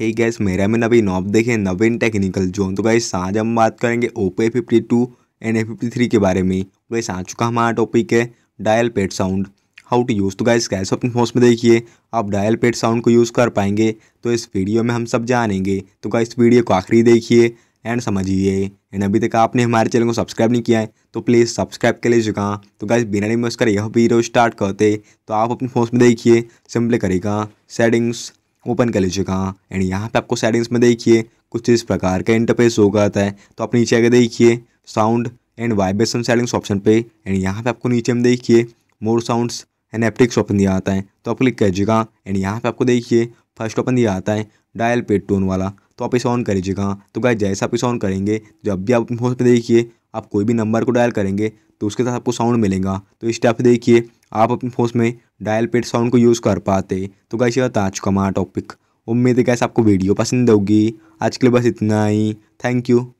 हे hey gas मेरा में Naveen noob देखें नवीन टेक्निकल जोन तो गैस आज हम बात करेंगे Oppo A fifty two and A fifty three के बारे में तो गैस आ चुका हमारा टॉपिक है dial pad sound how to use तो गैस कैसे अपने फोन में देखिए आप डायल पेड साउंड को यूज़ कर पाएंगे तो इस वीडियो में हम सब जानेंगे तो गैस वीडियो को आखिरी देखिए एंड समझिए एंड अभी तक आपने हमारे चैनल को सब्सक्राइब नहीं किया है तो प्लीज़ सब्सक्राइब कर लीजिएगा तो गैस बिना नहीं कर यह वीडियो स्टार्ट करते तो आप अपने फोन में देखिए सिंपल करेगा सेटिंग्स ओपन कर लीजिएगा एंड यहाँ पे आपको सेटिंग्स में देखिए कुछ तो इस प्रकार का इंटरफेस होगा आता है तो आप नीचे आगे देखिए sound and vibration settings option पे एंड यहाँ पे आपको नीचे में देखिए more sounds and haptics option दिया आता है तो आप क्लिक लीजिएगा एंड यहाँ पे आपको देखिए फर्स्ट ऑप्शन दिया आता है डायल पेड टोन वाला तो आप इसे ऑन लीजिएगा तो गाय जैसा आप इसे ऑन करेंगे जब भी आप फोन पर देखिए आप कोई भी नंबर को डायल करेंगे तो उसके साथ आपको साउंड मिलेगा तो इस टाइप देखिए आप अपने फोन में डायल पेड साउंड को यूज़ कर पाते तो कैसे होता आज का हमारा टॉपिक उम्मीद है कैसे आपको वीडियो पसंद होगी आज के लिए बस इतना ही थैंक यू